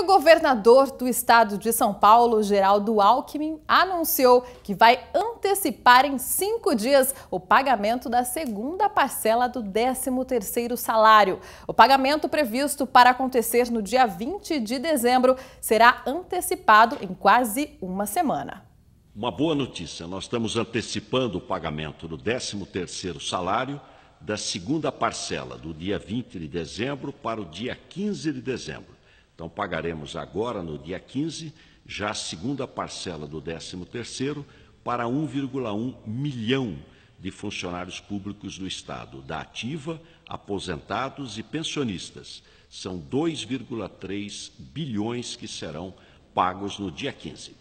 o governador do estado de São Paulo, Geraldo Alckmin, anunciou que vai antecipar em cinco dias o pagamento da segunda parcela do 13º salário. O pagamento previsto para acontecer no dia 20 de dezembro será antecipado em quase uma semana. Uma boa notícia, nós estamos antecipando o pagamento do 13º salário da segunda parcela do dia 20 de dezembro para o dia 15 de dezembro. Então pagaremos agora, no dia 15, já a segunda parcela do 13º para 1,1 milhão de funcionários públicos do Estado, da ativa, aposentados e pensionistas. São 2,3 bilhões que serão pagos no dia 15.